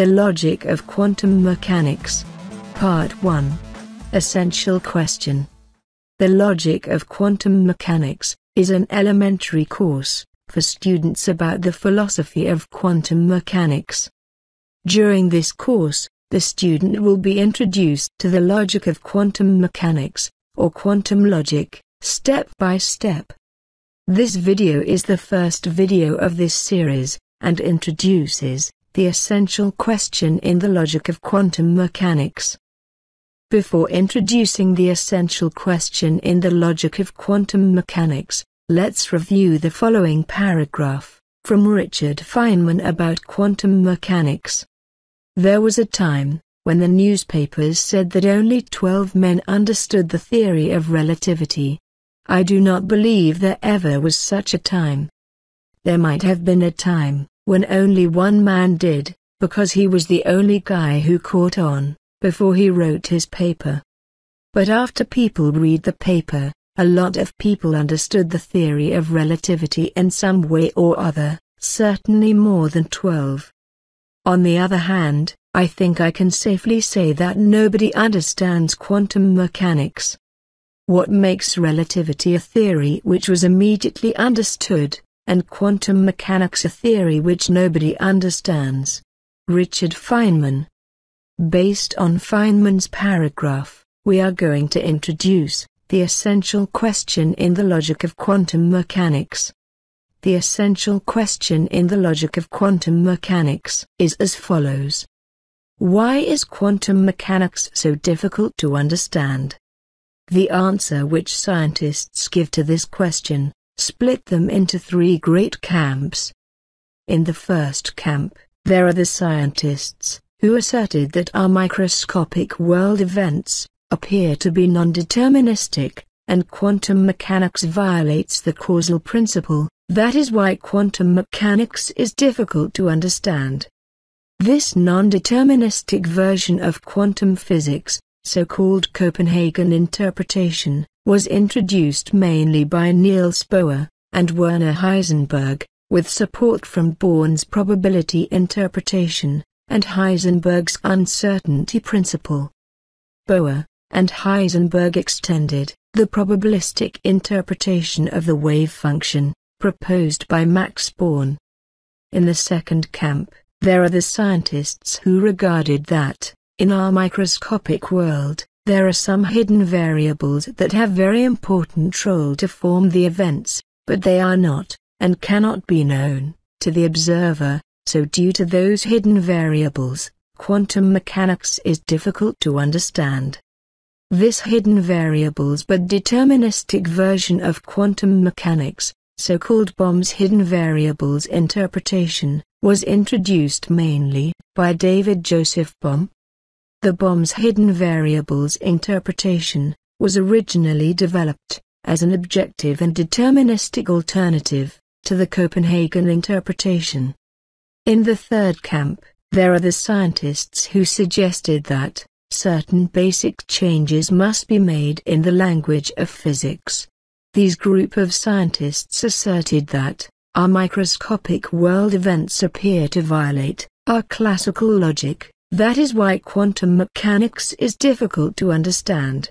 The Logic of Quantum Mechanics. Part 1. Essential Question. The Logic of Quantum Mechanics is an elementary course for students about the philosophy of quantum mechanics. During this course, the student will be introduced to the logic of quantum mechanics, or quantum logic, step by step. This video is the first video of this series, and introduces the essential question in the logic of quantum mechanics. Before introducing the essential question in the logic of quantum mechanics, let's review the following paragraph from Richard Feynman about quantum mechanics. There was a time when the newspapers said that only 12 men understood the theory of relativity. I do not believe there ever was such a time. There might have been a time when only one man did, because he was the only guy who caught on, before he wrote his paper. But after people read the paper, a lot of people understood the theory of relativity in some way or other, certainly more than 12. On the other hand, I think I can safely say that nobody understands quantum mechanics. What makes relativity a theory which was immediately understood, and quantum mechanics a theory which nobody understands. Richard Feynman. Based on Feynman's paragraph, we are going to introduce the essential question in the logic of quantum mechanics. The essential question in the logic of quantum mechanics is as follows. Why is quantum mechanics so difficult to understand? The answer which scientists give to this question split them into three great camps. In the first camp, there are the scientists, who asserted that our microscopic world events appear to be non-deterministic, and quantum mechanics violates the causal principle, that is why quantum mechanics is difficult to understand. This non-deterministic version of quantum physics, so-called Copenhagen interpretation, was introduced mainly by Niels Bohr and Werner Heisenberg, with support from Born's probability interpretation and Heisenberg's uncertainty principle. Bohr and Heisenberg extended the probabilistic interpretation of the wave function proposed by Max Born. In the second camp, there are the scientists who regarded that, in our microscopic world, there are some hidden variables that have very important role to form the events, but they are not, and cannot be known, to the observer, so due to those hidden variables, quantum mechanics is difficult to understand. This hidden variables but deterministic version of quantum mechanics, so-called BOMB's hidden variables interpretation, was introduced mainly by David Joseph Bohm, the bomb's hidden variables interpretation was originally developed as an objective and deterministic alternative to the Copenhagen interpretation. In the third camp, there are the scientists who suggested that certain basic changes must be made in the language of physics. These group of scientists asserted that our microscopic world events appear to violate our classical logic that is why quantum mechanics is difficult to understand.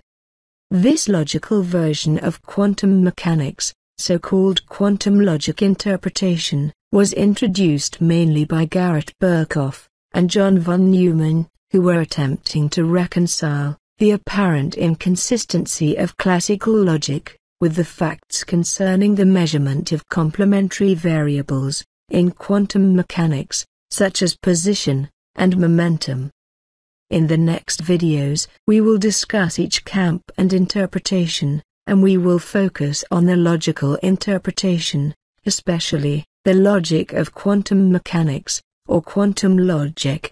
This logical version of quantum mechanics, so-called quantum logic interpretation, was introduced mainly by Garrett Burkhoff and John von Neumann, who were attempting to reconcile the apparent inconsistency of classical logic with the facts concerning the measurement of complementary variables in quantum mechanics, such as position, and momentum. In the next videos, we will discuss each camp and interpretation, and we will focus on the logical interpretation, especially the logic of quantum mechanics, or quantum logic,